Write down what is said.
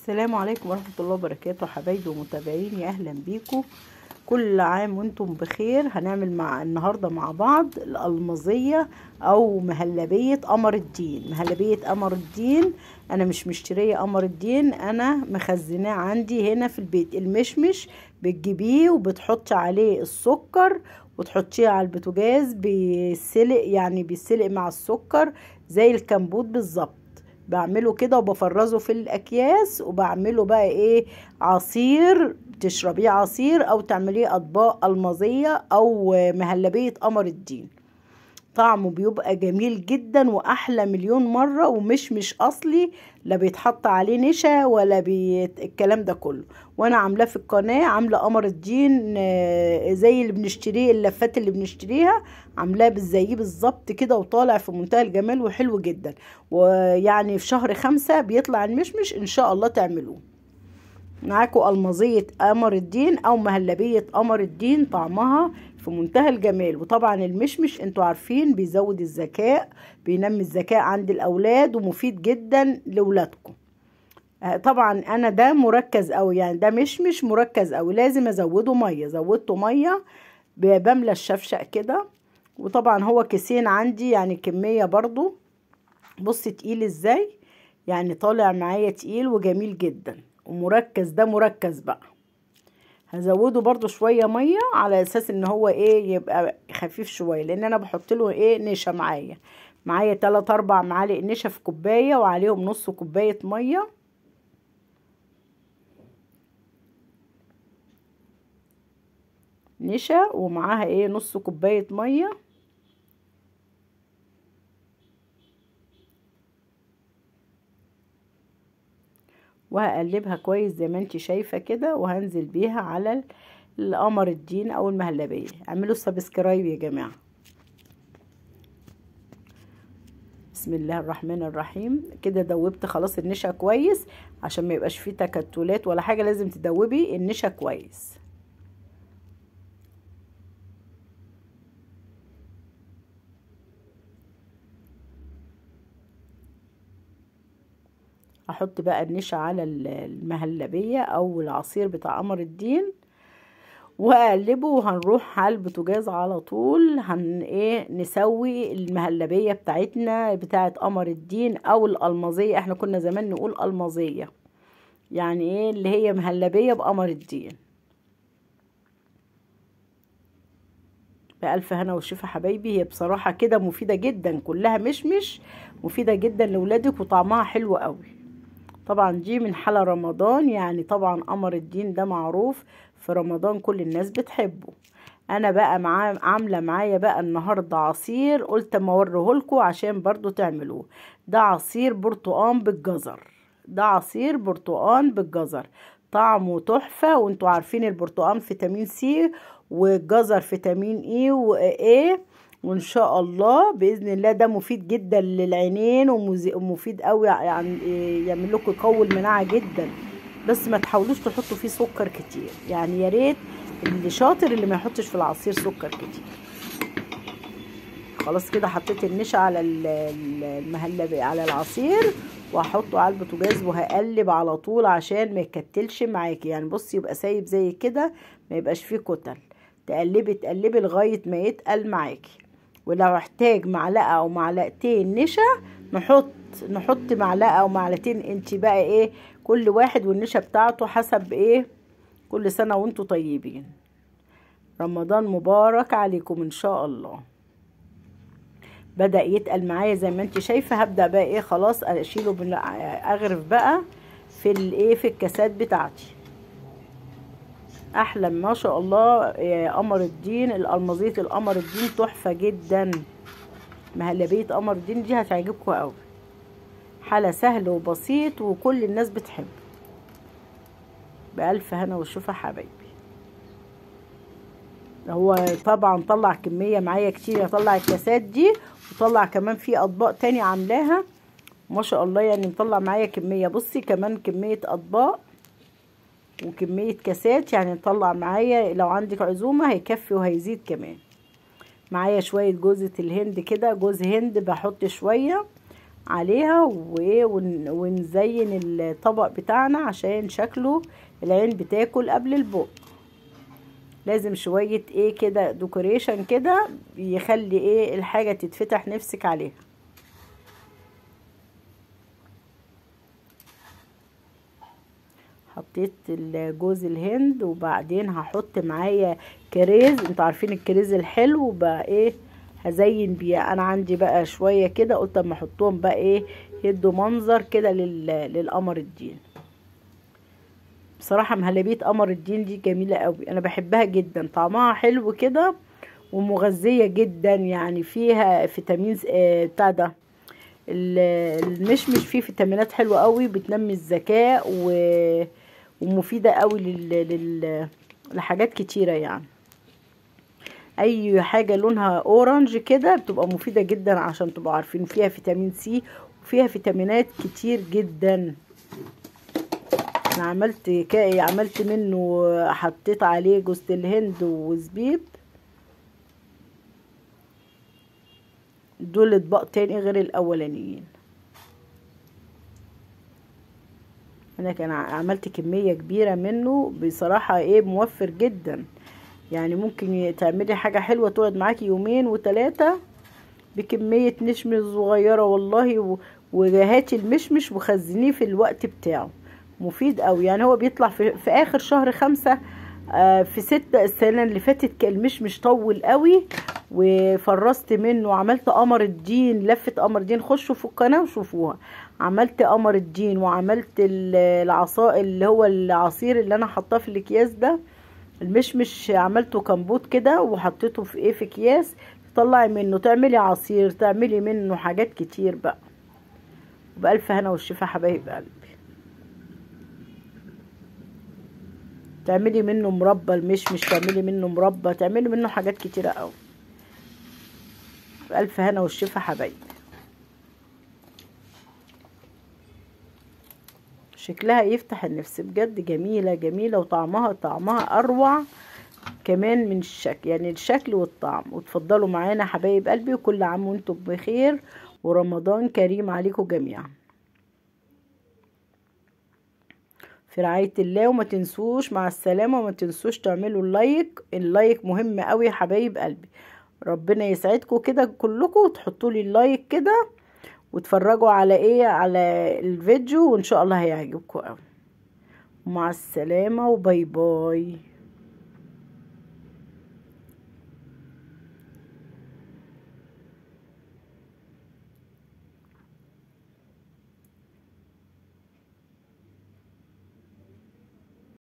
السلام عليكم ورحمة الله وبركاته حبايبي ومتابعيني أهلا بيكم كل عام وانتم بخير هنعمل مع النهاردة مع بعض الالمازيه أو مهلبية قمر الدين مهلبية قمر الدين أنا مش مشترية قمر الدين أنا مخزناه عندي هنا في البيت المشمش بتجيبيه وبتحطي عليه السكر وتحطيه على البوتاجاز بيسلق يعني بيسلق مع السكر زي الكمبوت بالظبط بعمله كده وبفرزه في الاكياس وبعمله بقى ايه عصير تشربيه عصير او تعمليه اطباق المازيه او مهلبيه قمر الدين طعمه بيبقى جميل جدا واحلى مليون مره ومش مش اصلي لا بيتحط عليه نشا ولا بيت الكلام ده كله وانا عاملاه في القناه عامله قمر الدين آه، زي اللي بنشتريه اللفات اللي بنشتريها عاملاه زيه بالظبط كده وطالع في منتهى الجمال وحلو جدا ويعني في شهر خمسة بيطلع المشمش ان شاء الله تعملوه معاكم المزية قمر الدين او مهلبية قمر الدين طعمها في منتهى الجمال وطبعا المشمش انتوا عارفين بيزود الذكاء بينمي الذكاء عند الاولاد ومفيد جدا لولادكم آه، طبعا انا ده مركز قوي يعني ده مشمش مركز قوي لازم ازوده ميه زودته ميه بملى الشفشق كده وطبعا هو كيسين عندي يعني كميه برضو بص تقيل ازاي يعني طالع معايا تقيل وجميل جدا ومركز ده مركز بقى هزوده برضو شوية مية على اساس ان هو ايه يبقى خفيف شوية لان انا بحط له ايه نشا معايا معايا تلات اربع معالق نشا في كوباية وعليهم نص كوباية مية نشا ومعاها ايه نص كوباية مية وهقلبها كويس زي ما انت شايفه كده وهنزل بيها على القمر الدين او المهلبيه اعملوا سبسكرايب يا جماعه بسم الله الرحمن الرحيم كده دوبت خلاص النشا كويس عشان ما يبقاش فيه تكتلات ولا حاجه لازم تدوبي النشا كويس احط بقى النشا على المهلبية او العصير بتاع قمر الدين واقلبه وهنروح على البوتاجاز على طول هن ايه نسوي المهلبيه بتاعتنا بتاعه قمر الدين او الالمازيه احنا كنا زمان نقول المازيه يعني ايه اللي هي مهلبيه بقمر الدين بألف هنا وشفا حبايبي هي بصراحة كده مفيدة جدا كلها مشمش مفيدة جدا لولادك وطعمها حلو قوي طبعا دي من حلا رمضان يعني طبعا قمر الدين ده معروف في رمضان كل الناس بتحبه انا بقى عامله معايا بقى النهارده عصير قلت اما لكم عشان برضو تعملوه ده عصير برتقان بالجزر ده عصير برتقان بالجزر طعمه تحفه وانتوا عارفين البرتقان فيتامين سي والجزر فيتامين اي وايه وان شاء الله باذن الله ده مفيد جدا للعينين ومفيد قوي يعني يعمل لكم يقوي المناعه جدا بس ما تحاولوش تحطوا فيه سكر كتير يعني يا ريت اللي شاطر اللي ما يحطش في العصير سكر كتير خلاص كده حطيت النشا على المهلبيه على العصير وهحطه على البوتاجاز وهقلب على طول عشان ما يكتلش معاكي يعني بصي يبقى سايب زي كده ما يبقاش فيه كتل تقلبي تقلبي لغايه ما يتقل معاكي ولو احتاج معلقة او معلقتين نشا نحط نحط معلقة او معلقتين انت بقى ايه كل واحد والنشا بتاعته حسب ايه كل سنة وانتم طيبين رمضان مبارك عليكم ان شاء الله بدأ يتقل معايا زي ما انت شايفة هبدأ بقى ايه خلاص اشيله اغرف بقى في الايه في الكاسات بتاعتي احلى ما شاء الله قمر الدين الالمازيت القمر الدين تحفه جدا مهلبيه قمر الدين دي هتعجبكم قوي حلا سهل وبسيط وكل الناس بتحبه بألف هنا وشوفة حبايبي هو طبعا طلع كمية معايا كتير طلع الكاسات دي وطلع كمان في اطباق تاني عاملاها ما شاء الله يعني مطلع معايا كمية بصي كمان كمية اطباق وكمية كاسات يعني نطلع معايا لو عندك عزومة هيكفي وهيزيد كمان معايا شوية جوزة الهند كده جوز هند بحط شوية عليها ونزين الطبق بتاعنا عشان شكله العين بتاكل قبل البق لازم شوية ايه كده ديكوريشن كده يخلي ايه الحاجة تتفتح نفسك عليها حطيت جوز الهند وبعدين هحط معايا كريز انتوا عارفين الكريز الحلو بقى ايه هزين بيه انا عندي بقى شويه كده قلت اما احطهم بقى ايه يدوا منظر كده للقمر الدين بصراحه مهلبيه قمر الدين دي جميله قوي انا بحبها جدا طعمها حلو كده ومغذيه جدا يعني فيها فيتامين آه، بتاع ده المشمش فيه فيتامينات حلوه قوي بتنمي الذكاء و ومفيدة قوي لل... لل... لحاجات كتيرة يعني اي حاجة لونها اورنج كده بتبقى مفيدة جدا عشان تبقوا عارفين فيها فيتامين سي وفيها فيتامينات كتير جدا انا عملت كاي عملت منه حطيت عليه جوز الهند وزبيب دول اطباق تاني غير الاولانيين انا كان عملت كمية كبيرة منه بصراحة ايه موفر جدا يعني ممكن تعملي حاجة حلوة تقعد معاكي يومين وثلاثة بكمية نشمش صغيرة والله وجهاتي المشمش وخزنيه في الوقت بتاعه مفيد قوي يعني هو بيطلع في, في اخر شهر خمسة آه في ستة السنة اللي فاتت المشمش طول قوي وفرست منه عملت قمر الدين لفة قمر الدين خشوا في القناة وشوفوها عملت قمر الدين وعملت العصا اللي هو العصير اللي انا حطاه في الاكياس ده المشمش عملته كمبوت كده وحطيته في ايه في اكياس تطلعي منه تعملي عصير تعملي منه حاجات كتير بقى بألف هنا والشفا حبايب قلبي تعملي منه مربى المشمش تعملي منه مربى تعملي منه حاجات كتيرة قوي بألف هنا والشفا حبايبي شكلها يفتح النفس بجد جميلة جميلة وطعمها طعمها أروع كمان من الشكل يعني الشكل والطعم وتفضلوا معانا حبايب قلبي وكل عام وانتم بخير ورمضان كريم عليكم جميعا في رعاية الله وما تنسوش مع السلامة وما تنسوش تعملوا اللايك اللايك مهم قوي يا حبايب قلبي ربنا يسعدكم كده كلكم وتحطوا لي اللايك كده واتفرجوا على ايه على الفيديو وان شاء الله هيعجبكم قوي مع السلامه وباي باي